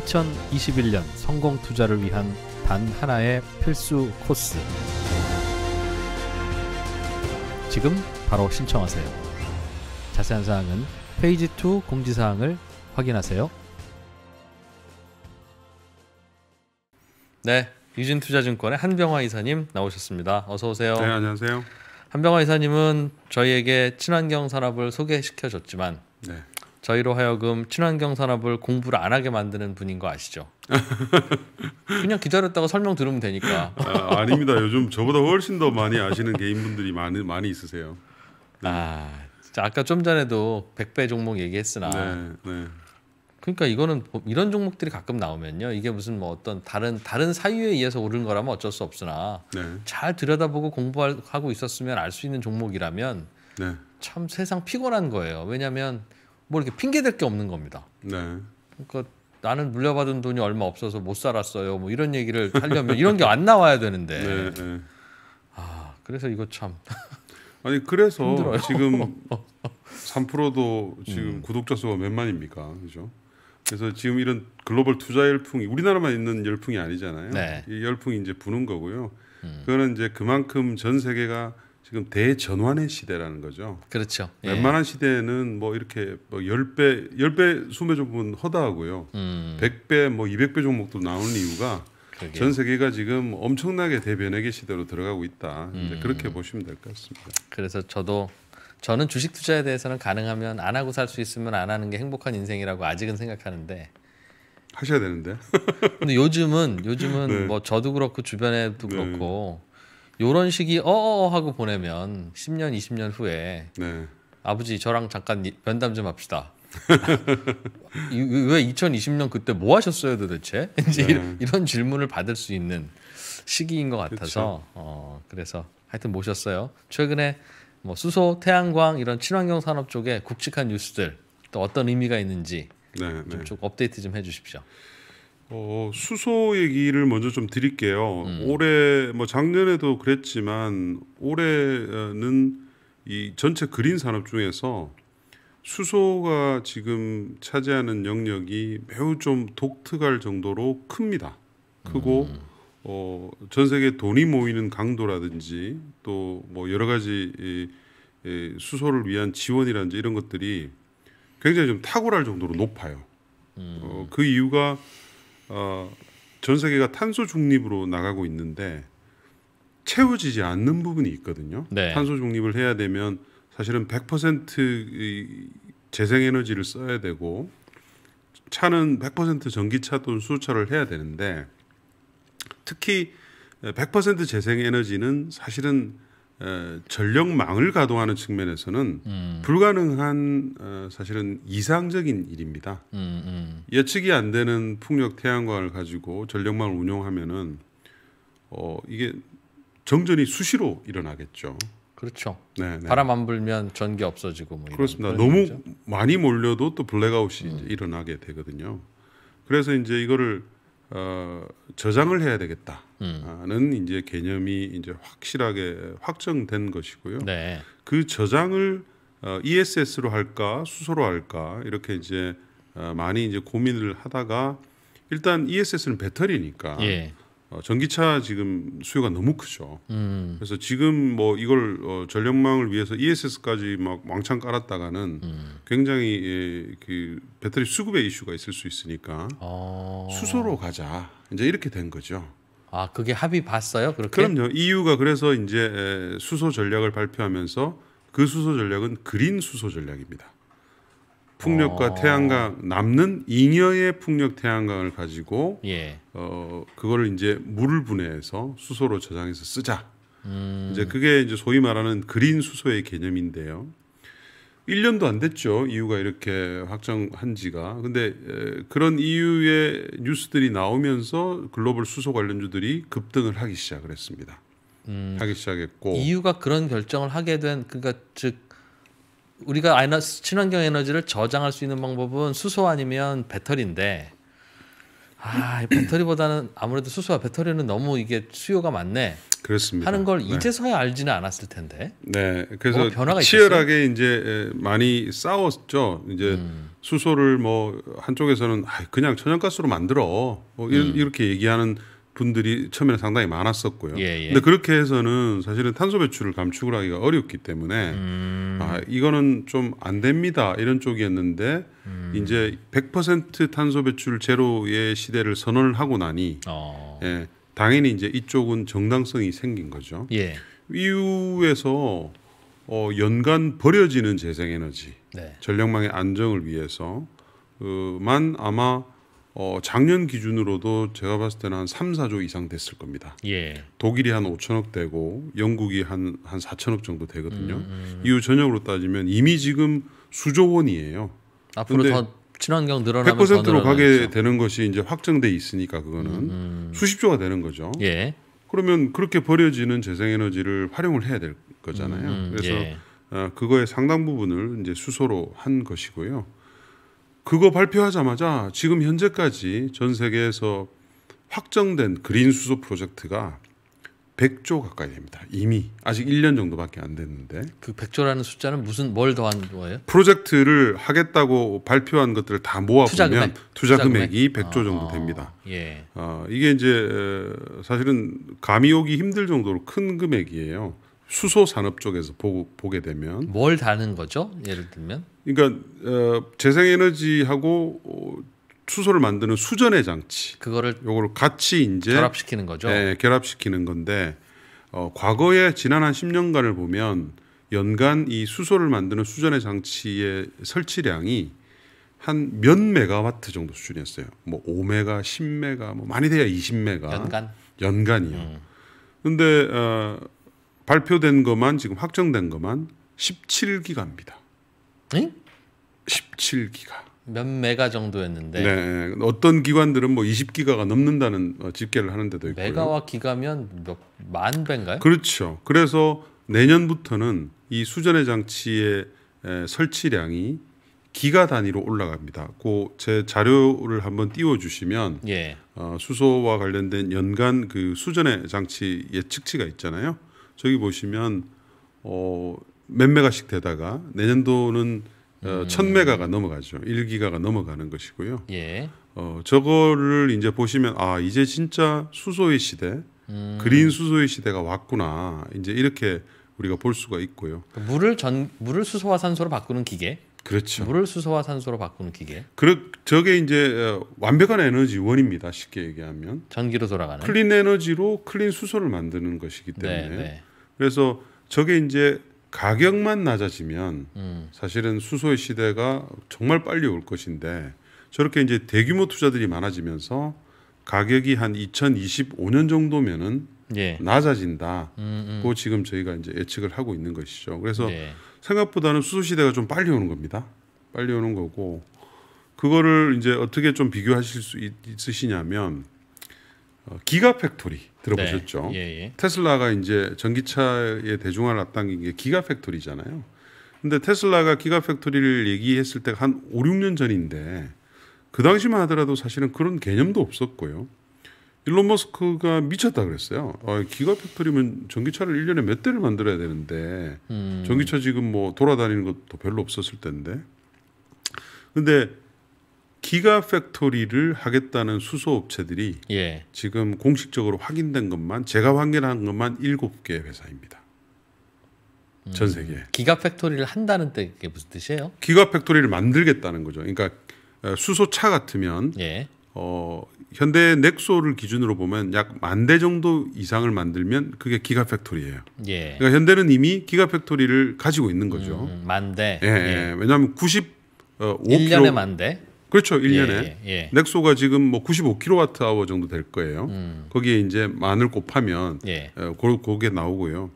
2021년 성공 투자를 위한 단 하나의 필수 코스. 지금 바로 신청하세요. 자세한 사항은 페이지 2 공지사항을 확인하세요. 네, 유진투자증권의 한병화 이사님 나오셨습니다. 어서 오세요. 네, 안녕하세요. 한병화 이사님은 저희에게 친환경 산업을 소개시켜 줬지만 네. 저희로 하여금 친환경 산업을 공부를 안 하게 만드는 분인 거 아시죠? 그냥 기다렸다가 설명 들으면 되니까. 아, 닙니다 요즘 저보다 훨씬 더 많이 아시는 개인분들이 많이 많이 있으세요. 네. 아, 아까 좀 전에도 백배 종목 얘기했으나. 네, 네. 그러니까 이거는 이런 종목들이 가끔 나오면요. 이게 무슨 뭐 어떤 다른 다른 사유에 의해서 오른 거라면 어쩔 수 없으나 네. 잘 들여다보고 공부하고 있었으면 알 수 있는 종목이라면 네. 참 세상 피곤한 거예요. 왜냐하면 뭐 이렇게 핑계댈 게 없는 겁니다. 네. 그러니까 나는 물려받은 돈이 얼마 없어서 못 살았어요. 뭐 이런 얘기를 하려면 이런 게 안 나와야 되는데. 네, 네. 아 그래서 이거 참. 아니 그래서 힘들어요. 지금 3%도 지금 음. 구독자 수가 몇만입니까, 그죠? 그래서 지금 이런 글로벌 투자 열풍이 우리나라만 있는 열풍이 아니잖아요. 네. 이 열풍이 이제 부는 거고요. 음. 그거는 이제 그만큼 전 세계가 지금 대전환의 시대라는 거죠. 그렇죠. 예. 웬만한 예. 시대에는 뭐 이렇게 뭐1배1배 2 0 종목은 허다하고요. 음. 1배뭐 200배 종목도 나오는 이유가 그게. 전 세계가 지금 엄청나게 대변액의 시대로 들어가고 있다. 음. 그렇게 보시면 될 것 같습니다. 그래서 저도 저는 주식 투자에 대해서는 가능하면 안 하고 살 수 있으면 안 하는 게 행복한 인생이라고 아직은 생각하는데 하셔야 되는데. 근데 요즘은 요즘은 네. 뭐 저도 그렇고 주변에도 네. 그렇고 네. 요런 식이 어어 하고 보내면 10년, 20년 후에 네. 아버지 저랑 잠깐 면담 좀 합시다. 왜 2020년 그때 뭐 하셨어요 도대체? 이제 네. 이런 질문을 받을 수 있는 시기인 것 같아서 어, 그래서 하여튼 모셨어요. 최근에 뭐 수소, 태양광 이런 친환경 산업 쪽에 굵직한 뉴스들 또 어떤 의미가 있는지 네, 좀, 네. 좀 업데이트 좀 해주십시오. 어, 수소 얘기를 먼저 좀 드릴게요. 음. 올해 뭐 작년에도 그랬지만 올해는 이 전체 그린 산업 중에서 수소가 지금 차지하는 영역이 매우 좀 독특할 정도로 큽니다. 크고 음. 어, 전 세계 돈이 모이는 강도라든지 또뭐 여러 가지 이, 이 수소를 위한 지원이라든지 이런 것들이 굉장히 좀 탁월할 정도로 높아요. 음. 어, 그 이유가 어, 전 세계가 탄소 중립으로 나가고 있는데 채워지지 않는 부분이 있거든요. 네. 탄소 중립을 해야 되면 사실은 100% 재생에너지를 써야 되고 차는 100% 전기차 또는 수소차를 해야 되는데 특히 100% 재생에너지는 사실은 전력망을 가동하는 측면에서는 음. 불가능한 어, 사실은 이상적인 일입니다. 음, 음. 예측이 안 되는 풍력 태양광을 가지고 전력망을 운영하면은 어, 이게 정전이 수시로 일어나겠죠. 그렇죠. 네, 네. 바람 안 불면 전기 없어지고 뭐 그렇습니다. 너무 거죠? 많이 몰려도 또 블랙아웃이 음. 일어나게 되거든요. 그래서 이제 이거를 어, 저장을 해야 되겠다는 음. 이제 개념이 이제 확실하게 확정된 것이고요. 네. 그 저장을 어, ESS로 할까 수소로 할까 이렇게 이제 어, 많이 이제 고민을 하다가 일단 ESS는 배터리니까 예. 어, 전기차 지금 수요가 너무 크죠. 음. 그래서 지금 뭐 이걸 어, 전력망을 위해서 ESS까지 막 왕창 깔았다가는 음. 굉장히 예, 그 배터리 수급의 이슈가 있을 수 있으니까 어. 수소로 가자. 이제 이렇게 된 거죠. 아 그게 합의 봤어요? 그렇게? 그럼요. EU가 그래서 이제 수소 전략을 발표하면서 그 수소 전략은 그린 수소 전략입니다. 풍력과 어. 태양광 남는 잉여의 풍력 태양광을 가지고 예. 어 그거를 이제 물을 분해해서 수소로 저장해서 쓰자. 음. 이제 그게 이제 소위 말하는 그린 수소의 개념인데요. 1년도 안 됐죠. 이유가 이렇게 확정한 지가. 근데 에, 그런 이유의 뉴스들이 나오면서 글로벌 수소 관련주들이 급등을 하기 시작을 했습니다. 음. 하기 시작했고 이유가 그런 결정을 하게 된 그러니까 즉 우리가 에너, 친환경 에너지를 저장할 수 있는 방법은 수소 아니면 배터리인데 아 배터리보다는 아무래도 수소와 배터리는 너무 이게 수요가 많네. 그렇습니다. 하는 걸 네. 이제서야 네. 알지는 않았을 텐데. 네, 그래서 변화가 치열하게 있겠어요? 이제 많이 싸웠죠. 이제 음. 수소를 뭐 한쪽에서는 그냥 천연가스로 만들어 뭐 음. 이렇게 얘기하는 분들이 처음에는 상당히 많았었고요. 예, 예. 근데 그렇게 해서는 사실은 탄소 배출을 감축을 하기가 어렵기 때문에 음. 아, 이거는 좀 안 됩니다. 이런 쪽이었는데 음. 이제 100% 탄소 배출 제로의 시대를 선언을 하고 나니 어. 예, 당연히 이제 이쪽은 정당성이 생긴 거죠. 예. EU에서 어, 연간 버려지는 재생에너지 네. 전력망의 안정을 위해서만 어, 아마 어, 작년 기준으로도 제가 봤을 때는 한 3, 4조 이상 됐을 겁니다. 예. 독일이 한 5천억 되고 영국이 한, 한 4천억 정도 되거든요. 음, 음, 음, 이후 전역으로 따지면 이미 지금 수조 원이에요. 앞으로 더 친환경 늘어나면 100%로 가게 되는 것이 이제 확정돼 있으니까 그거는 음, 음, 수십조가 되는 거죠. 예. 그러면 그렇게 버려지는 재생에너지를 활용을 해야 될 거잖아요. 그래서 예. 어, 그거의 상당 부분을 이제 수소로 한 것이고요. 그거 발표하자마자 지금 현재까지 전 세계에서 확정된 그린 수소 프로젝트가 100조 가까이 됩니다. 이미 아직 1년 정도밖에 안 됐는데 그 100조라는 숫자는 무슨 뭘 더한 거예요? 프로젝트를 하겠다고 발표한 것들을 다 모아 보면 투자, 금액? 이 100조 아, 정도 아, 됩니다. 예. 어, 이게 이제 사실은 감이 오기 힘들 정도로 큰 금액이에요. 수소 산업 쪽에서 보 보게 되면 뭘 다는 거죠? 예를 들면 그러니까 어, 재생에너지하고 어, 수소를 만드는 수전의 장치 그거를 요거를 같이 이제 결합시키는 거죠. 예, 결합시키는 건데 어, 과거에 지난 한 10년간을 보면 연간 이 수소를 만드는 수전의 장치의 설치량이 한 몇 메가와트 정도 수준이었어요. 뭐 5메가, 10메가, 뭐 많이 돼야 20메가 연간 연간이요. 음. 근데 어 발표된 것만 지금 확정된 것만 17기가입니다. 응? 17기가. 몇 메가 정도였는데. 네. 어떤 기관들은 뭐 20기가가 넘는다는 어, 집계를 하는 데도 있고요. 메가와 기가면 몇 만 배인가요? 그렇죠. 그래서 내년부터는 이 수전의 장치의 설치량이 기가 단위로 올라갑니다. 그제 자료를 한번 띄워 주시면 예. 어, 수소와 관련된 연간 그 수전의 장치 예측치가 있잖아요. 저기 보시면 어, 몇 메가씩 되다가 내년도는 어, 음. 어, 천 메가가 넘어가죠. 1기가가 넘어가는 것이고요. 예. 어, 저거를 이제 보시면 아 이제 진짜 수소의 시대, 음. 그린 수소의 시대가 왔구나. 이제 이렇게 우리가 볼 수가 있고요. 그러니까 물을 전 물을 수소화 산소로 바꾸는 기계. 그렇죠. 물을 수소와 산소로 바꾸는 기계. 그 저게 이제 어, 완벽한 에너지원입니다. 쉽게 얘기하면 전기로 돌아가는 클린 에너지로 클린 수소를 만드는 것이기 네, 때문에 네, 네. 그래서 저게 이제 가격만 낮아지면 음. 사실은 수소의 시대가 정말 빨리 올 것인데 저렇게 이제 대규모 투자들이 많아지면서 가격이 한 2025년 정도면은 예. 낮아진다고 음, 음. 지금 저희가 이제 예측을 하고 있는 것이죠. 그래서 네. 생각보다는 수소 시대가 좀 빨리 오는 겁니다. 빨리 오는 거고 그거를 이제 어떻게 좀 비교하실 수 있, 으시냐면 어, 기가팩토리 들어보셨죠? 네. 예, 예. 테슬라가 이제 전기차의 대중화를 앞당긴 게 기가팩토리잖아요. 근데 테슬라가 기가팩토리를 얘기했을 때가 한 5, 6년 전인데 그 당시만 하더라도 사실은 그런 개념도 없었고요. 일론 머스크가 미쳤다 그랬어요. 어, 기가 팩토리면 전기차를 1년에 몇 대를 만들어야 되는데 음. 전기차 지금 뭐 돌아다니는 것도 별로 없었을 텐데. 근데 기가 팩토리를 하겠다는 수소 업체들이 예. 지금 공식적으로 확인된 것만 제가 확인한 것만 7개 회사입니다. 음. 전 세계. 기가 팩토리를 한다는 때그 무슨 뜻이에요? 기가 팩토리를 만들겠다는 거죠. 그러니까 어, 수소차 같으면 예. 어 현대 넥소를 기준으로 보면 약 만 대 정도 이상을 만들면 그게 기가 팩토리예요. 예. 그러니까 현대는 이미 기가 팩토리를 가지고 있는 거죠. 음, 음, 만 대. 예, 예. 예. 왜냐하면 95kg. 어, 년에만 대. 그렇죠. 1년에. 예, 예, 예, 넥소가 지금 뭐 95kWh 정도 될 거예요. 음. 거기에 이제 만을 곱하면 그게 어, 나오고요.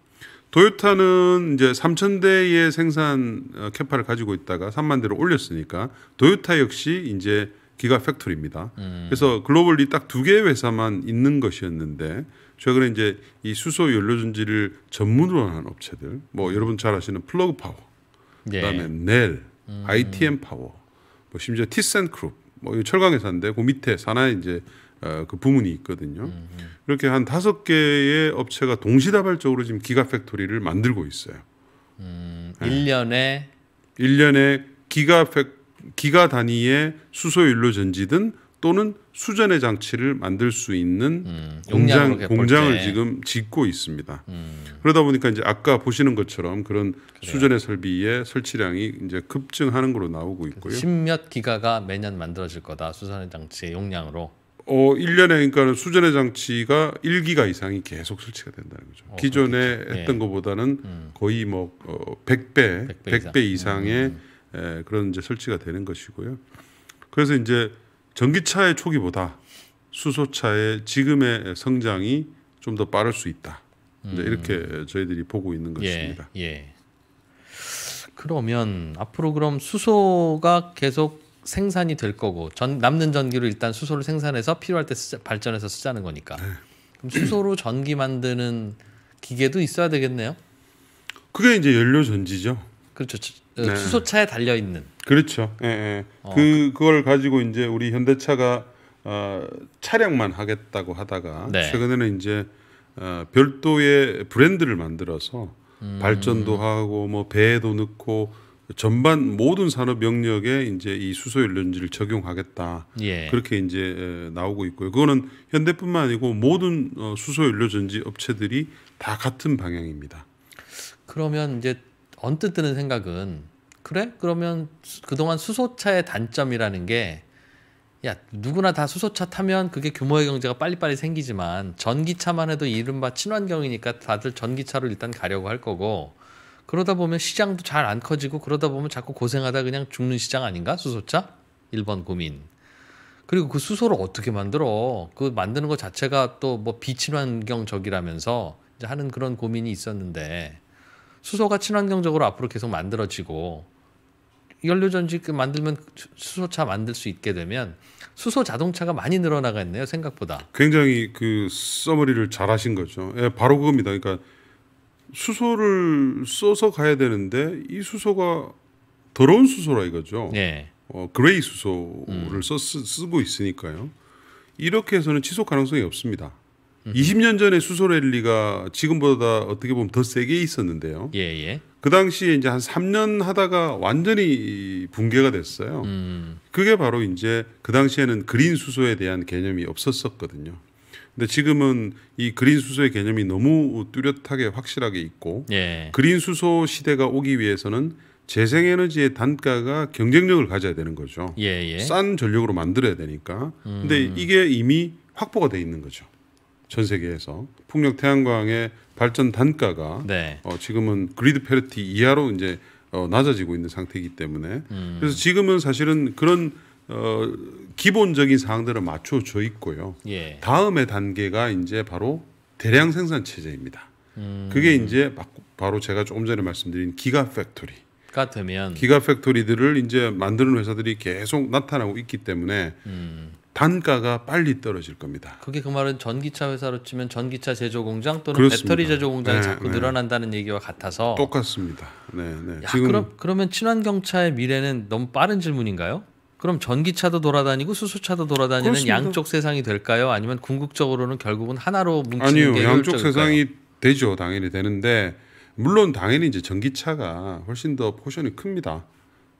도요타는 이제 3천 대의 생산 어, 캐파를 가지고 있다가 3만 대로 올렸으니까 도요타 역시 이제 기가 팩토리입니다. 음. 그래서 글로벌리 딱 두 개의 회사만 있는 것이었는데 최근에 이제 이 수소 연료전지를 전문으로 하는 업체들, 뭐 음. 여러분 잘 아시는 플러그 파워, 그다음에 예. 넬, 음. ITM 파워, 뭐 심지어 티센크룹, 뭐 철강 회사인데 그 밑에 산하에 이제 어, 그 부문이 있거든요. 음. 이렇게 음. 한 다섯 개의 업체가 동시다발적으로 지금 기가 팩토리를 만들고 있어요. 음, 네. 예. 1년에 1년에 기가 팩토리 기가 단위의 수소연료 전지든 또는 수전의 장치를 만들 수 있는 음, 공장 공장을 지금 짓고 있습니다. 음. 그러다 보니까 이제 아까 보시는 것처럼 그런 그래요. 수전의 설비의 설치량이 이제 급증하는 걸로 나오고 있고요. 십몇 기가가 매년 만들어질 거다 수전의 장치의 용량으로. 어, 일년에 그러니까 수전의 장치가 일기가 이상이 계속 설치가 된다는 거죠. 어, 기존에 그렇겠죠. 예. 했던 예. 것보다는 음. 거의 뭐 어, 100배, 100배, 100배 이상. 의 에, 예, 그런 이제 설치가 되는 것이고요. 그래서 이제 전기차의 초기보다 수소차의 지금의 성장이 좀 더 빠를 수 있다. 음. 이렇게 저희들이 보고 있는 예, 것입니다. 예, 예. 그러면 앞으로 그럼 수소가 계속 생산이 될 거고 전, 남는 전기로 일단 수소를 생산해서 필요할 때 쓰자, 발전해서 쓰자는 거니까. 네. 그럼 수소로 전기 만드는 기계도 있어야 되겠네요. 그게 이제 연료 전지죠. 그렇죠. 어, 네. 수소차에 달려 있는. 그렇죠. 예, 예. 어, 그 그걸 가지고 이제 우리 현대차가 어, 차량만 하겠다고 하다가 네. 최근에는 이제 어, 별도의 브랜드를 만들어서 음. 발전도 하고 뭐 배에도 넣고 전반 모든 산업 영역에 이제 이 수소 연료인지를 적용하겠다 예. 그렇게 이제 나오고 있고요. 그거는 현대뿐만 아니고 모든 어, 수소 연료 전지 업체들이 다 같은 방향입니다. 그러면 이제 언뜻 드는 생각은 그래? 그러면 그동안 수소차의 단점이라는 게 야, 누구나 다 수소차 타면 그게 규모의 경제가 빨리빨리 생기지만 전기차만 해도 이른바 친환경이니까 다들 전기차로 일단 가려고 할 거고 그러다 보면 시장도 잘 안 커지고 그러다 보면 자꾸 고생하다 그냥 죽는 시장 아닌가? 수소차? 1번 고민. 그리고 그 수소를 어떻게 만들어? 그 만드는 것 자체가 또 뭐 비친환경적이라면서 하는 그런 고민이 있었는데 수소가 친환경적으로 앞으로 계속 만들어지고 연료 전지 그 만들면 수소차 만들 수 있게 되면 수소 자동차가 많이 늘어나겠네요 생각보다. 굉장히 그 써머리를 잘하신 거죠. 예, 바로 그겁니다. 그니까 수소를 써서 가야 되는데 이 수소가 더러운 수소라 이거죠. 예. 어, 그레이 수소를 음. 써 쓰, 쓰고 있으니까요. 이렇게 해서는 지속 가능성이 없습니다. 20년 음. 전에 수소랠리가 지금보다 어떻게 보면 더 세게 있었는데요. 예, 예. 그 당시에 이제 한 3년 하다가 완전히 붕괴가 됐어요. 음. 그게 바로 이제 그 당시에는 그린 수소에 대한 개념이 없었었거든요. 근데 지금은 이 그린 수소의 개념이 너무 뚜렷하게 확실하게 있고 예. 그린 수소 시대가 오기 위해서는 재생에너지의 단가가 경쟁력을 가져야 되는 거죠. 예, 예. 싼 전력으로 만들어야 되니까. 근데 음. 이게 이미 확보가 돼 있는 거죠. 전 세계에서 풍력 태양광의 발전 단가가 네. 어, 지금은 그리드 페르티 이하로 이제 어, 낮아지고 있는 상태이기 때문에 음. 그래서 지금은 사실은 그런 어, 기본적인 사항들을 맞춰져 있고요. 예. 다음의 단계가 이제 바로 대량 생산 체제입니다. 음. 그게 이제 바로 제가 조금 전에 말씀드린 기가 팩토리. 같으면 기가 팩토리들을 이제 만드는 회사들이 계속 나타나고 있기 때문에 음. 단가가 빨리 떨어질 겁니다. 그게 그 말은 전기차 회사로 치면 전기차 제조 공장 또는 그렇습니다. 배터리 제조 공장이 네, 자꾸 네. 늘어난다는 얘기와 같아서 똑같습니다. 네, 네. 야, 지금 그럼 그러면 친환경차의 미래는 너무 빠른 질문인가요? 그럼 전기차도 돌아다니고 수소차도 돌아다니는 그렇습니다. 양쪽 세상이 될까요? 아니면 궁극적으로는 결국은 하나로 뭉치는 아니요, 게 양쪽 효율적일까요? 세상이 되죠. 당연히 되는데 물론 당연히 이제 전기차가 훨씬 더 포션이 큽니다.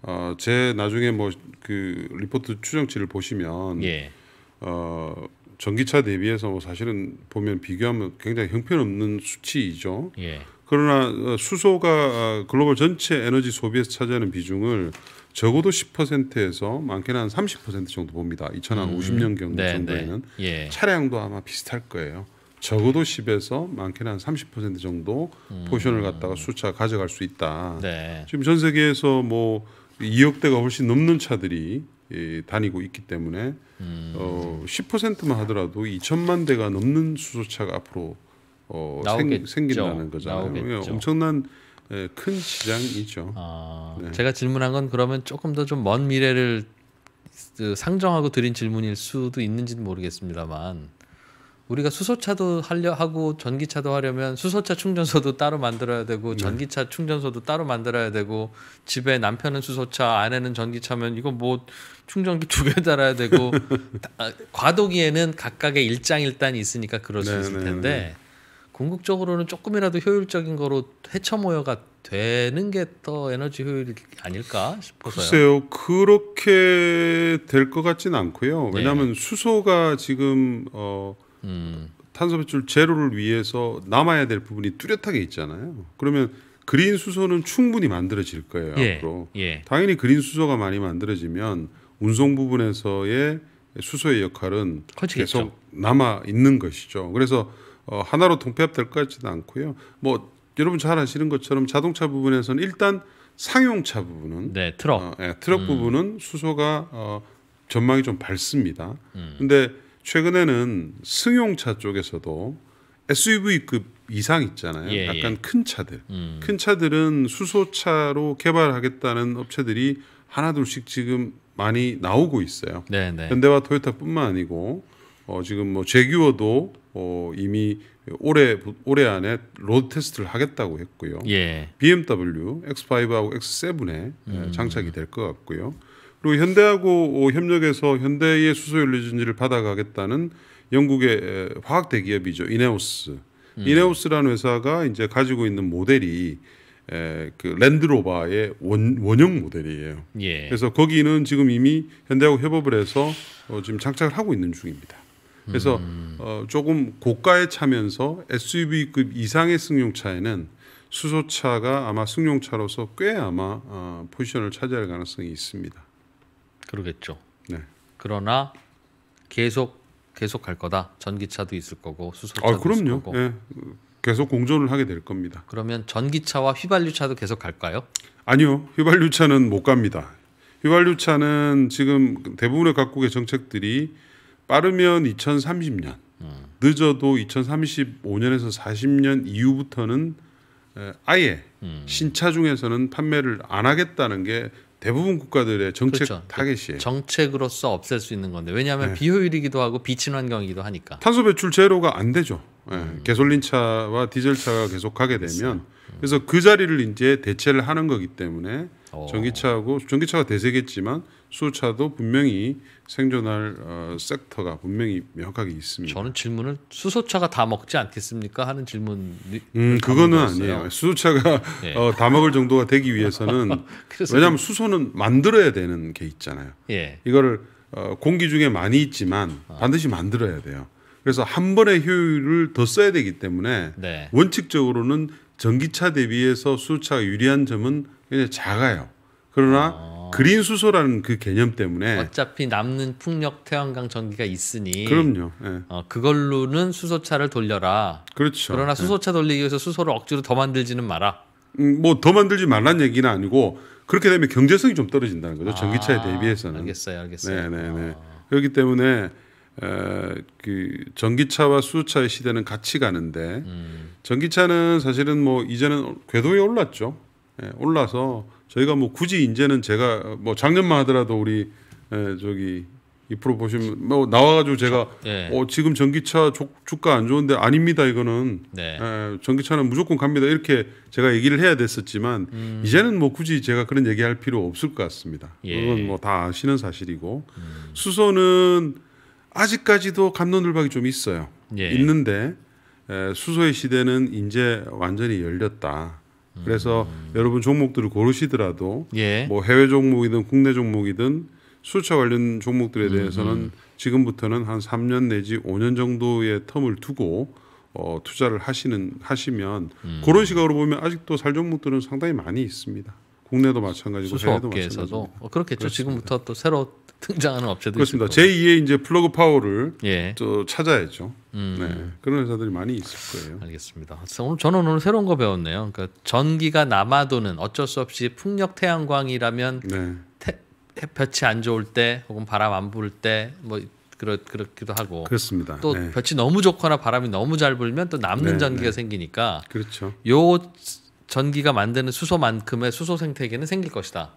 어, 제 나중에 뭐 그 리포트 추정치를 보시면 예. 어, 전기차 대비해서 뭐 사실은 보면 비교하면 굉장히 형편없는 수치이죠. 예. 그러나 어, 수소가 아, 글로벌 전체 에너지 소비에서 차지하는 비중을 적어도 10%에서 많게는 한30% 정도 봅니다. 2050년 음, 경도 정도에는 네. 예. 차량도 아마 비슷할 거예요. 적어도 10에서 음. 많게는 한30% 정도 음. 포션을 갖다가 수차 가져갈 수 있다. 네. 지금 전 세계에서 뭐 2억대가 훨씬 넘는 차들이 예, 다니고 있기 때문에 음. 어, 10%만 하더라도 2천만 대가 넘는 수소차가 앞으로 어, 나 생, 긴다는 거잖아요. 나오겠죠. 엄청난 예, 큰 시장이죠. 아, 네. 제가 질문한 건 그러면 조금 더 좀 먼 미래를 그 상정하고 드린 질문일 수도 있는지는 모르겠습니다만 우리가 수소차도 하려 하고 전기차도 하려면 수소차 충전소도 따로 만들어야 되고 네. 전기차 충전소도 따로 만들어야 되고 집에 남편은 수소차 아내는 전기차면 이거 뭐 충전기 두 개 달아야 되고 다, 아, 과도기에는 각각의 일장일단이 있으니까 그럴 수 네, 있을 네, 텐데 궁극적으로는 조금이라도 효율적인 거로 해쳐 모여가 되는 게 더 에너지 효율이 아닐까 싶어서요. 글쎄요, 그렇게 될 것 같진 않고요. 왜냐하면 네. 수소가 지금 어 음. 탄소 배출 제로를 위해서 남아야 될 부분이 뚜렷하게 있잖아요. 그러면 그린 수소는 충분히 만들어질 거예요 예. 앞으로. 예. 당연히 그린 수소가 많이 만들어지면 운송 부분에서의 수소의 역할은 커지겠죠. 계속 남아 있는 것이죠. 그래서 어, 하나로 통폐합될 것 같지도 않고요. 뭐 여러분 잘 아시는 것처럼 자동차 부분에서는 일단 상용차 부분은 네, 트럭 어, 예, 트럭 음. 부분은 수소가 어, 전망이 좀 밝습니다. 음. 근데 최근에는 승용차 쪽에서도 SUV급 이상 있잖아요. 예, 약간 예. 큰 차들. 음. 큰 차들은 수소차로 개발하겠다는 업체들이 하나둘씩 지금 많이 나오고 있어요. 네네. 네. 현대와 토요타뿐만 아니고 어, 지금 뭐 제규어도 어, 이미 올해 올해 안에 로드 테스트를 하겠다고 했고요. 예. BMW X5하고 X7에 음. 장착이 될 것 같고요. 그리고 현대하고 어, 협력해서 현대의 수소 연료진지를 받아가겠다는 영국의 화학 대기업이죠 이네오스. 음. 이네오스라는 회사가 이제 가지고 있는 모델이 에, 그 랜드로바의 원, 원형 모델이에요. 예. 그래서 거기는 지금 이미 현대하고 협업을 해서 어, 지금 장착을 하고 있는 중입니다. 그래서 음. 어, 조금 고가의 차면서 SUV급 이상의 승용차에는 수소차가 아마 승용차로서 꽤 아마 어, 포지션을 차지할 가능성이 있습니다. 그러겠죠. 네. 그러나 계속 계속 갈 거다. 전기차도 있을 거고 수소차도 아, 그럼요. 있을 거고. 예. 계속 공존을 하게 될 겁니다. 그러면 전기차와 휘발유차도 계속 갈까요? 아니요. 휘발유차는 못 갑니다. 휘발유차는 지금 대부분의 각국의 정책들이 빠르면 2030년, 음. 늦어도 2035년에서 40년 이후부터는 아예 음. 신차 중에서는 판매를 안 하겠다는 게 대부분 국가들의 정책 그렇죠. 그 타겟이 정책으로서 없앨 수 있는 건데 왜냐하면 네. 비효율이기도 하고 비친환경이기도 하니까 탄소 배출 제로가 안 되죠. 네. 음. 가솔린 차와 디젤 차가 계속 가게 되면 그래서 그 자리를 이제 대체를 하는 거기 때문에 오. 어. 전기차하고 전기차가 대세겠지만 수소차도 분명히 생존할 어, 섹터가 분명히 명확하게 있습니다. 저는 질문을 수소차가 다 먹지 않겠습니까 하는 질문. 음 그거는 아니에요. 수소차가 예. 어, 다 먹을 정도가 되기 위해서는 왜냐하면 수소는 만들어야 되는 게 있잖아요. 예. 이거를 어, 공기 중에 많이 있지만 아. 반드시 만들어야 돼요. 그래서 한 번의 효율을 더 써야 되기 때문에 네. 원칙적으로는 전기차 대비해서 수소차가 유리한 점은 굉장히 작아요. 그러나 어. 그린 수소라는 그 개념 때문에 어차피 남는 풍력 태양광 전기가 있으니 그럼요. 예. 어, 그걸로는 수소차를 돌려라. 그렇죠. 그러나 예. 수소차 예. 돌리기 위해서 수소를 억지로 더 만들지는 마라. 음, 뭐 더 만들지 말란 얘기는 아니고 그렇게 되면 경제성이 좀 떨어진다는 거죠. 전기차에 아, 대비해서는. 알겠어요, 알겠어요. 네, 네, 네. 아. 그렇기 때문에 어, 그 전기차와 수소차의 시대는 같이 가는데 음. 전기차는 사실은 뭐 이제는 궤도에 올랐죠. 예, 올라서 저희가 뭐 굳이 이제는 제가 뭐 작년만 하더라도 우리 예, 저기 이 프로 보시면 뭐 나와가지고 제가 네. 어, 지금 전기차 조, 주가 안 좋은데 아닙니다 이거는 네. 에, 전기차는 무조건 갑니다 이렇게 제가 얘기를 해야 됐었지만 음. 이제는 뭐 굳이 제가 그런 얘기할 필요 없을 것 같습니다. 예. 그건 뭐다 아시는 사실이고 음. 수소는 아직까지도 감론을박이 좀 있어요. 예. 있는데 수소의 시대는 이제 완전히 열렸다. 그래서 음. 여러분 종목들을 고르시더라도 예. 뭐 해외 종목이든 국내 종목이든 수차 관련 종목들에 음, 대해서는 음. 지금부터는 한 3년 내지 5년 정도의 텀을 두고 어, 투자를 하시는 하시면 음. 그런 시으로 보면 아직도 살 종목들은 상당히 많이 있습니다. 국내도 마찬가지고 수소업계에서도 어, 그렇겠죠. 니다 지금부터 또 새로 등장하는 업체들이 그렇습니다. 제2의 이제 플러그 파워를 예. 또 찾아야죠. 음. 네. 그런 회사들이 많이 있을 거예요. 알겠습니다. 오늘 저는 오늘 새로운 거 배웠네요. 그러니까 전기가 남아도는 어쩔 수 없이 풍력 태양광이라면 네. 태, 햇볕이 안 좋을 때 혹은 바람 안 불 때 뭐 그렇 그렇기도 하고 그렇습니다. 또 네. 볕이 너무 좋거나 바람이 너무 잘 불면 또 남는 네, 전기가 네. 생기니까 그렇죠. 요 전기가 만드는 수소만큼의 수소 생태계는 생길 것이다.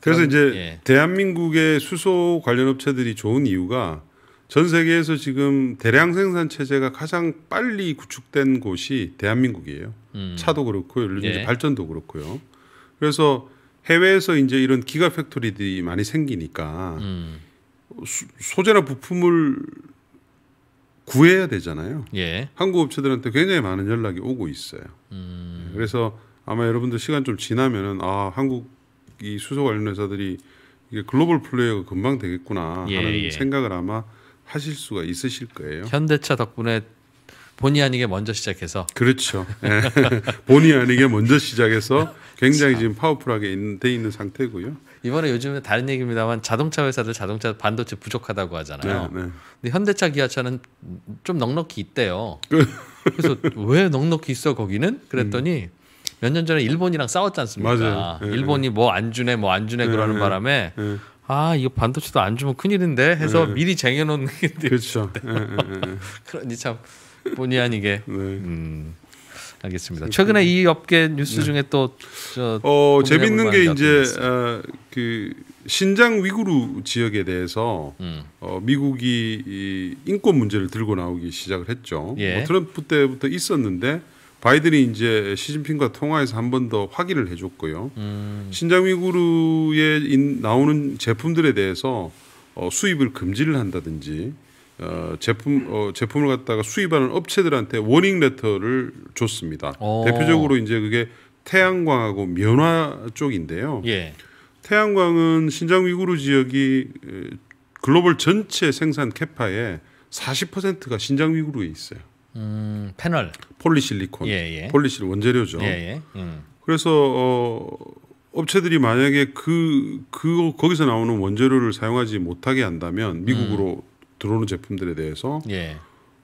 그래서 이제 예. 대한민국의 수소 관련 업체들이 좋은 이유가 전 세계에서 지금 대량 생산 체제가 가장 빨리 구축된 곳이 대한민국이에요. 음. 차도 그렇고 연료 예. 발전도 그렇고요. 그래서 해외에서 이제 이런 기가 팩토리들이 많이 생기니까 음. 소재나 부품을 구해야 되잖아요. 예. 한국 업체들한테 굉장히 많은 연락이 오고 있어요. 음. 예, 그래서 아마 여러분들 시간 좀 지나면은 아 한국 이 수소 관련 회사들이 이게 글로벌 플레이어가 금방 되겠구나 예, 하는 예. 생각을 아마 하실 수가 있으실 거예요. 현대차 덕분에 본의 아니게 먼저 시작해서 그렇죠. 네. 본의 아니게 먼저 시작해서 굉장히 지금 파워풀하게 돼 있는 상태고요. 이번에 요즘에 다른 얘기입니다만 자동차 회사들 자동차 반도체 부족하다고 하잖아요. 네, 네. 근데 현대차 기아차는 좀 넉넉히 있대요. 그 그래서 왜 넉넉히 있어 거기는? 그랬더니 음. 몇년 전에 일본이랑 싸웠지 않습니까? 네, 일본이 예. 뭐안 주네 뭐 안 주네 그러는 바람에 아 이거 반도체도 안 주면 큰일인데 해서 미리 쟁여놓는 게 그렇죠. 그러니 참 본의 아니게. 네. 음. 알겠습니다. 최근에 이 업계 뉴스 네. 중에 또 어, 재밌는 게 이제 어, 그 신장 위구르 지역에 대해서 음. 어, 미국이 이 인권 문제를 들고 나오기 시작을 했죠. 예. 뭐 트럼프 때부터 있었는데 바이든이 이제 시진핑과 통화해서 한 번 더 확인을 해줬고요. 음. 신장 위구르에 나오는 제품들에 대해서 어, 수입을 금지를 한다든지 어, 제품 어, 제품을 갖다가 수입하는 업체들한테 워닝 레터를 줬습니다. 오. 어. 대표적으로 이제 그게 태양광하고 면화 쪽인데요. 예. 태양광은 신장 위구르 지역이 글로벌 전체 생산 캐파의 40%가 신장 위구르에 있어요. 음, 패널 폴리실리콘, 예, 예. 폴리실 원재료죠. 예, 예. 음. 그래서 어, 업체들이 만약에 그, 그, 거기서 나오는 원재료를 사용하지 못하게 한다면 미국으로 음. 들어오는 제품들에 대해서 예.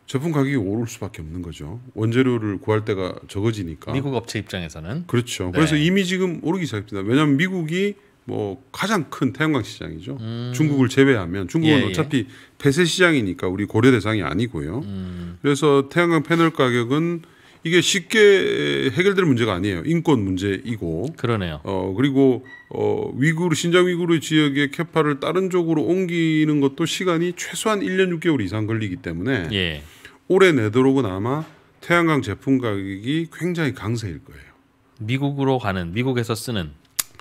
제품 가격이 오를 수밖에 없는 거죠. 원재료를 구할 때가 적어지니까. 미국 업체 입장에서는 그렇죠. 네. 그래서 이미 지금 오르기 시작합니다. 왜냐하면 미국이 뭐 가장 큰 태양광 시장이죠. 음. 중국을 제외하면 중국은 예, 예. 어차피 예. 폐쇄 시장이니까 우리 고려 대상이 아니고요. 음. 그래서 태양광 패널 가격은 이게 쉽게 해결될 문제가 아니에요. 인권 문제이고. 그러네요. 어 그리고 어 위구르 신장 위구르 지역의 캐파를 다른 쪽으로 옮기는 것도 시간이 최소한 1년 6개월 이상 걸리기 때문에 예. 올해 내도록은 아마 태양광 제품 가격이 굉장히 강세일 거예요. 미국으로 가는 미국에서 쓰는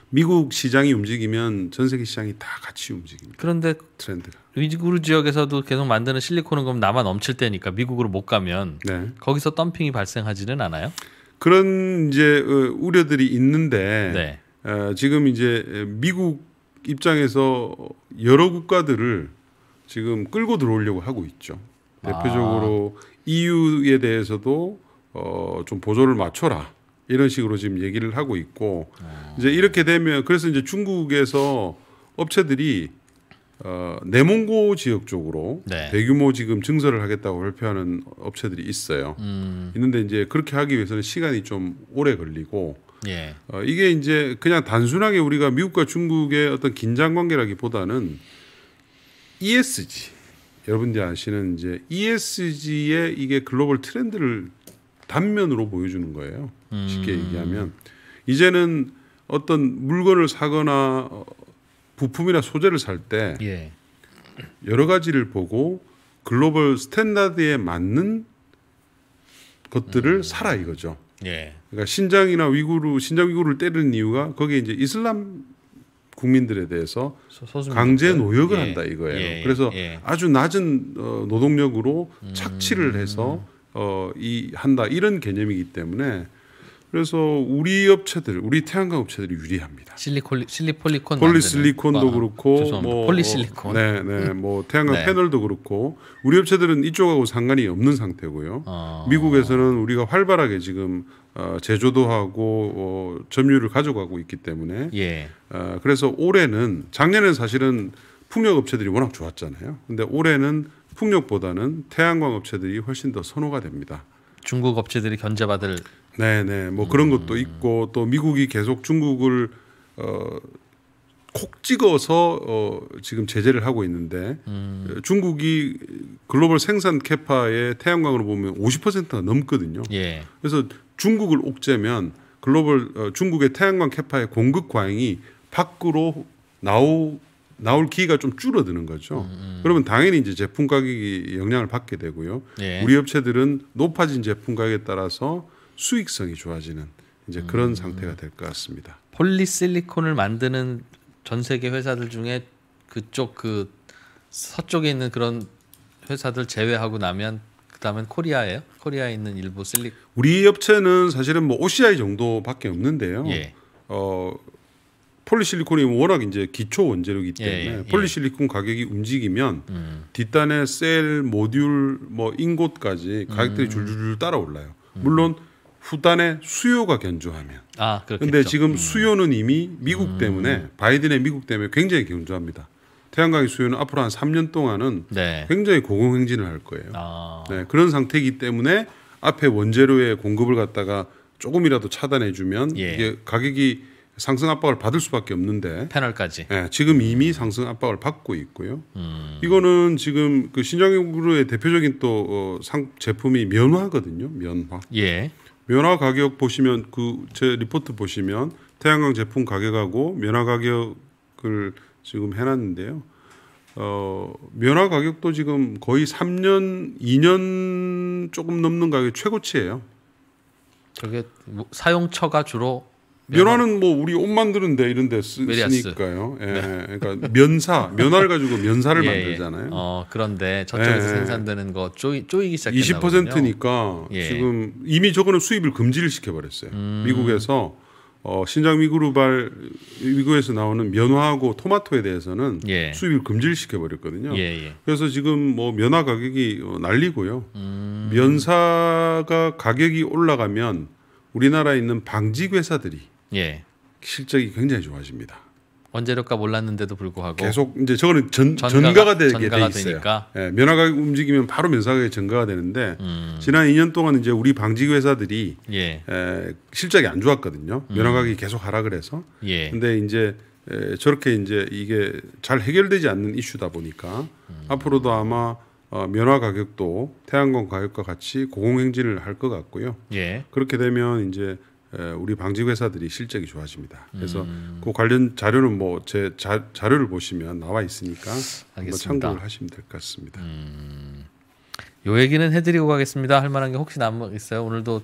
미국 시장이 움직이면 전 세계 시장이 다 같이 움직입니다. 그런데 트렌드가 위구르 지역에서도 계속 만드는 실리콘은 그럼 남아 넘칠 때니까 미국으로 못 가면 네. 거기서 덤핑이 발생하지는 않아요? 그런 이제 어, 우려들이 있는데 네. 어, 지금 이제 미국 입장에서 여러 국가들을 지금 끌고 들어오려고 하고 있죠. 아. 대표적으로 아. EU에 대해서도 어, 좀 보조를 맞춰라. 이런 식으로 지금 얘기를 하고 있고 아. 이제 이렇게 되면 그래서 이제 중국에서 업체들이 어, 내몽고 지역 쪽으로 네. 대규모 지금 증설을 하겠다고 발표하는 업체들이 있어요. 음. 있는데 이제 그렇게 하기 위해서는 시간이 좀 오래 걸리고 예. 어, 이게 이제 그냥 단순하게 우리가 미국과 중국의 어떤 긴장 관계라기보다는 ESG 여러분들이 아시는 이제 ESG의 이게 글로벌 트렌드를 단면으로 보여주는 거예요. 음. 쉽게 얘기하면 이제는 어떤 물건을 사거나 어, 부품이나 소재를 살때 예. 여러 가지를 보고 글로벌 스탠다드에 맞는 것들을 음. 사라 이거죠. 예. 그러니까 신장이나 위구르 신장 위구르를 때리는 이유가 거기에 이제 이슬람 국민들에 대해서 강제 노역을 예. 한다 이거예요. 예. 예 그래서 예. 아주 낮은 어, 노동력으로 음. 착취를 해서 음. 어, 이 한다 이런 개념이기 때문에 그래서 우리 업체들, 우리 태양광 업체들이 유리합니다. 실리콜 실리폴리콘 폴리실리콘도 그렇고 아, 죄송합니다. 뭐 폴리실리콘. 네, 네. 뭐 태양광 네. 패널도 그렇고 우리 업체들은 이쪽하고 상관이 없는 상태고요. 아. 미국에서는 우리가 활발하게 지금 어, 제조도 하고 어, 점유율을 가져가고 있기 때문에 예. 어, 그래서 올해는 작년에 사실은 풍력 업체들이 워낙 좋았잖아요. 근데 올해는 식력보다는 태양광 업체들이 훨씬 더 선호가 됩니다. 중국 업체들이 견제받을 네네 네. 뭐 그런 것도 음. 있고 또 미국이 계속 중국을 어, 콕 찍어서 어, 지금 제재를 하고 있는데 음. 중국이 글로벌 생산 캐파의 태양광으로 보면 50%가 넘거든요. 예. 그래서 중국을 옥죄면 글로벌 어, 중국의 태양광 캐파의 공급 과잉이 밖으로 나오 나올 기회가 좀 줄어드는 거죠. 음, 음. 그러면 당연히 이제 제품 가격이 영향을 받게 되고요. 예. 우리 업체들은 높아진 제품 가격에 따라서 수익성이 좋아지는 이제 그런 음. 상태가 될 것 같습니다. 폴리실리콘을 만드는 전 세계 회사들 중에 그쪽 그 서쪽에 있는 그런 회사들 제외하고 나면 그다음엔 코리아예요. 코리아에 있는 일부 실리 우리 업체는 사실은 뭐 OCI 정도밖에 없는데요. 예. 어 폴리실리콘이 워낙 이제 기초 원재료이기 예, 때문에 예, 예, 폴리실리콘 가격이 움직이면 음. 뒷단에 셀, 모듈, 뭐 인곳까지 가격들이 음. 줄줄줄 따라 올라요. 음. 물론 후단에 수요가 견조하면. 아, 그렇 근데 지금 음. 수요는 이미 미국 음. 때문에 바이든의 미국 때문에 굉장히 견조합니다. 태양광의 수요는 앞으로 한 3년 동안은 네. 굉장히 고공행진을 할 거예요. 아. 네, 그런 상태이기 때문에 앞에 원재료의 공급을 갖다가 조금이라도 차단해주면 예. 이게 가격이 상승 압박을 받을 수밖에 없는데 패널까지. 예, 지금 이미 상승 압박을 받고 있고요. 음. 이거는 지금 그 신장의 그룹의 대표적인 또 어, 상, 제품이 면화거든요. 면화. 예. 면화 가격 보시면 그 제 리포트 보시면 태양광 제품 가격하고 면화 가격을 지금 해놨는데요. 어, 면화 가격도 지금 거의 3년, 2년 조금 넘는 가격 최고치예요. 그게 뭐 사용처가 주로 면화는 뭐 우리 옷 만드는데 이런 데 쓰, 니까요 예. 네. 예. 그러니까 면사, 면화를 가지고 면사를 예, 예, 만들잖아요. 어, 그런데 저쪽에서 예. 생산되는 거 쪼이, 쪼이기 시작했나 20%니까 예. 지금 이미 저거는 수입을 금지를 시켜 버렸어요. 음. 미국에서 어, 신장 위구르발위구에서 나오는 면화하고 토마토에 대해서는 수입을 금지를 시켜 버렸거든요. 그래서 지금 뭐 면화 가격이 어, 날리고요 음. 면사가 가격이 올라가면 우리나라에 있는 방직 회사들이 예. 실적이 굉장히 좋아집니다. 원재료가 몰랐는데도 불구하고 계속 이제 저거는 전, 전가가, 전가가 되게 전가가 돼 있어요. 예, 면화가 격 움직이면 바로 면사가게 전가가 되는데 음. 지난 2년 동안 이제 우리 방직 회사들이 예. 에, 실적이 안 좋았거든요. 음. 면화가격이 계속 하락을 해서. 예. 근데 이제 에, 저렇게 이제 이게 잘 해결되지 않는 이슈다 보니까 음. 앞으로도 아마 어, 면화 가격도 태양광 가격과 같이 고공행진을 할 것 같고요. 예. 그렇게 되면 이제 예, 우리 방직 회사들이 실적이 좋아집니다. 그래서 음. 그 관련 자료는 뭐 제 자료를 보시면 나와 있으니까 참고를 하시면 될 것 같습니다. 음. 얘기는 해드리고 가겠습니다. 할 만한 게 혹시 남아 있어요? 오늘도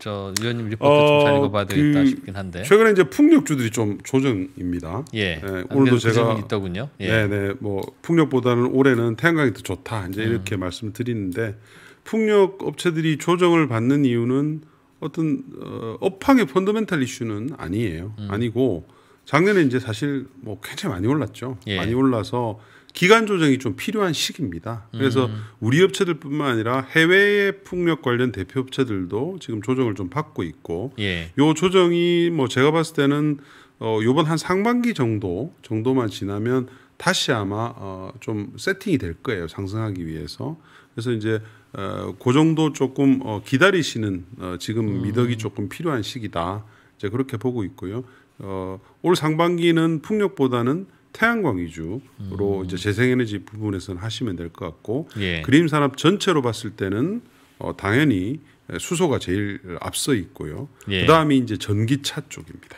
저 위원님 리포트 어, 좀잘 읽어봐야 되겠다 그 싶긴 한데 최근에 이제 풍력주들이 좀 조정입니다. 예, 네, 오늘도 제가 있더군요. 예. 네네 뭐 풍력보다는 올해는 태양광이 더 좋다 이제 음. 이렇게 음. 말씀드리는데 풍력 업체들이 조정을 받는 이유는 어떤 어, 업황의 펀더멘탈 이슈는 아니에요. 음. 아니고 작년에 이제 사실 뭐 굉장히 많이 올랐죠. 예. 많이 올라서 기간 조정이 좀 필요한 시기입니다. 그래서 음. 우리 업체들뿐만 아니라 해외의 풍력 관련 대표 업체들도 지금 조정을 좀 받고 있고 예. 요 조정이 뭐 제가 봤을 때는 어 요번 한 상반기 정도 정도만 지나면 다시 아마 어좀 세팅이 될 거예요. 상승하기 위해서. 그래서 이제 어, 그 정도 조금 어, 기다리시는 어, 지금 음. 미덕이 조금 필요한 시기다. 이제 그렇게 보고 있고요. 어, 올 상반기는 풍력보다는 태양광 위주로 음. 이제 재생에너지 부분에서는 하시면 될 것 같고 예. 그림 산업 전체로 봤을 때는 어, 당연히 수소가 제일 앞서 있고요. 예. 그 다음이 이제 전기차 쪽입니다.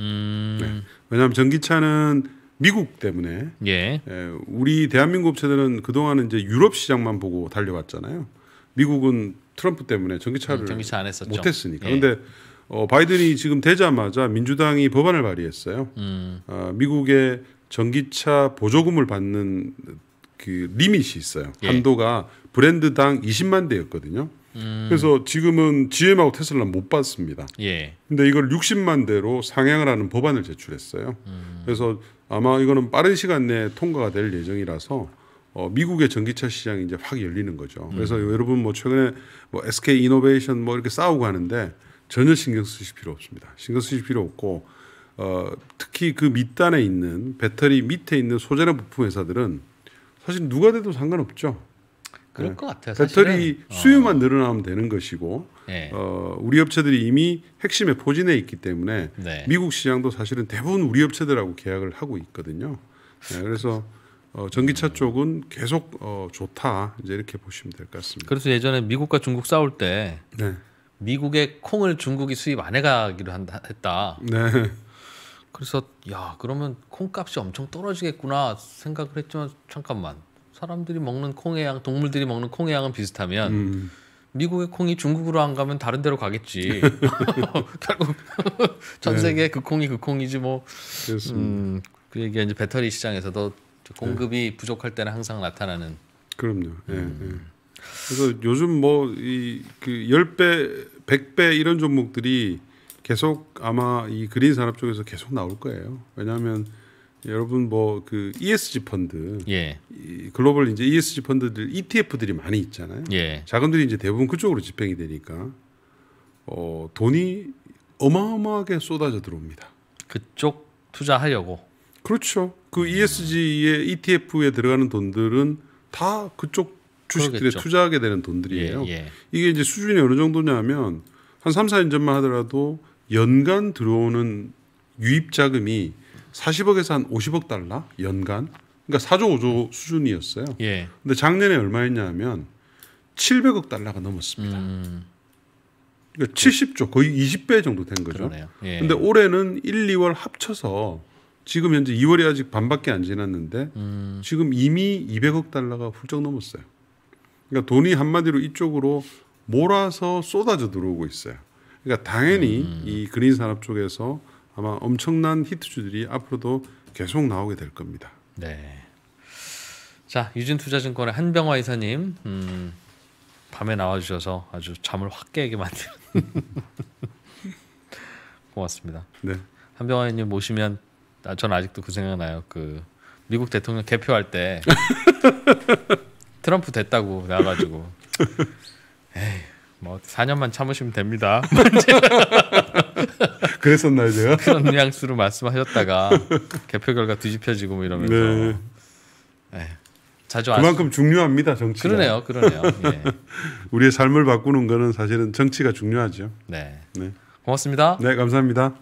음. 네. 왜냐하면 전기차는 미국 때문에 예. 예, 우리 대한민국 업체들은 그동안은 이제 유럽 시장만 보고 달려왔잖아요. 미국은 트럼프 때문에 전기차를 음, 전기차 못했으니까. 예. 그런데 어, 바이든이 지금 되자마자 민주당이 법안을 발의했어요. 음. 어, 미국의 전기차 보조금을 받는 그 리밋이 있어요. 예. 한도가 브랜드당 20만 대였거든요. 음. 그래서 지금은 GM하고 테슬라 못 받습니다. 예. 근데 이걸 60만 대로 상향을 하는 법안을 제출했어요. 음. 그래서 아마 이거는 빠른 시간 내에 통과가 될 예정이라서 어, 미국의 전기차 시장이 이제 확 열리는 거죠. 음. 그래서 음. 여러분 뭐 최근에 뭐 SK 이노베이션 뭐 이렇게 싸우고 하는데 전혀 신경 쓰실 필요 없습니다. 신경 쓰실 필요 없고 어, 특히 그 밑단에 있는 배터리 밑에 있는 소재나 부품 회사들은 사실 누가 돼도 상관없죠. 그럴 네. 것 같아요. 사실은. 배터리 수요만 어. 늘어나면 되는 것이고 네. 어, 우리 업체들이 이미 핵심에 포진해 있기 때문에 네. 미국 시장도 사실은 대부분 우리 업체들하고 계약을 하고 있거든요. 네, 그래서 어, 전기차 음. 쪽은 계속 어, 좋다 이제 이렇게 보시면 될 것 같습니다. 그래서 예전에 미국과 중국 싸울 때 네. 미국의 콩을 중국이 수입 안 해가기로 한다, 했다. 네. 그래서 야 그러면 콩값이 엄청 떨어지겠구나 생각을 했지만 잠깐만 사람들이 먹는 콩의 양, 동물들이 먹는 콩의 양은 비슷하면 음. 미국의 콩이 중국으로 안 가면 다른 데로 가겠지. 결국 전 네. 세계 네. 그 콩이 그 콩이지 뭐. 그렇습 음, 그 얘기 이제 배터리 시장에서도 공급이 네. 부족할 때는 항상 나타나는. 그럼요. 예, 음. 예. 그래서 요즘 뭐 이그 열배백 배 이런 종목들이 계속 아마 이 그린 산업 쪽에서 계속 나올 거예요. 왜냐하면 여러분 뭐 그 ESG 펀드, 예. 글로벌 이제 ESG 펀드들 ETF들이 많이 있잖아요. 예. 자금들이 이제 대부분 그쪽으로 집행이 되니까 어, 돈이 어마어마하게 쏟아져 들어옵니다. 그쪽 투자하려고. 그렇죠. 그 ESG의 ETF에 들어가는 돈들은 다 그쪽 주식들에 그러겠죠. 투자하게 되는 돈들이에요. 예, 예. 이게 이제 수준이 어느 정도냐면 한 3, 4년 전만 하더라도 연간 들어오는 유입 자금이 40억에서 한 50억 달러 연간. 그러니까 4조 5조 수준이었어요. 예. 근데 작년에 얼마였냐면 700억 달러가 넘었습니다. 음. 그러니까 70조 거의 20배 정도 된 거죠. 그러네요. 예. 근데 올해는 1, 2월 합쳐서 지금 현재 2월이 아직 반밖에 안 지났는데 음. 지금 이미 200억 달러가 훌쩍 넘었어요. 그러니까 돈이 한마디로 이쪽으로 몰아서 쏟아져 들어오고 있어요. 그러니까 당연히 음. 이 그린 산업 쪽에서 아마 엄청난 히트주들이 앞으로도 계속 나오게 될 겁니다. 네. 자 유진투자증권의 한병화 이사님 음, 밤에 나와주셔서 아주 잠을 확 깨게 만드는 고맙습니다. 네. 한병화 이사님 모시면 아, 전 아직도 그 생각 나요. 그 미국 대통령 개표할 때 트럼프 됐다고 나와가지고 에이 뭐 4년만 참으시면 됩니다. 그랬었나요, 제가? 그런 뉘앙로 말씀하셨다가 개표 결과 뒤집혀지고 뭐 이러면서 네. 네. 자주 그만큼 아시... 중요합니다, 정치 그러네요, 그러네요. 예. 우리의 삶을 바꾸는 거는 사실은 정치가 중요하죠. 네. 네. 고맙습니다. 네, 감사합니다.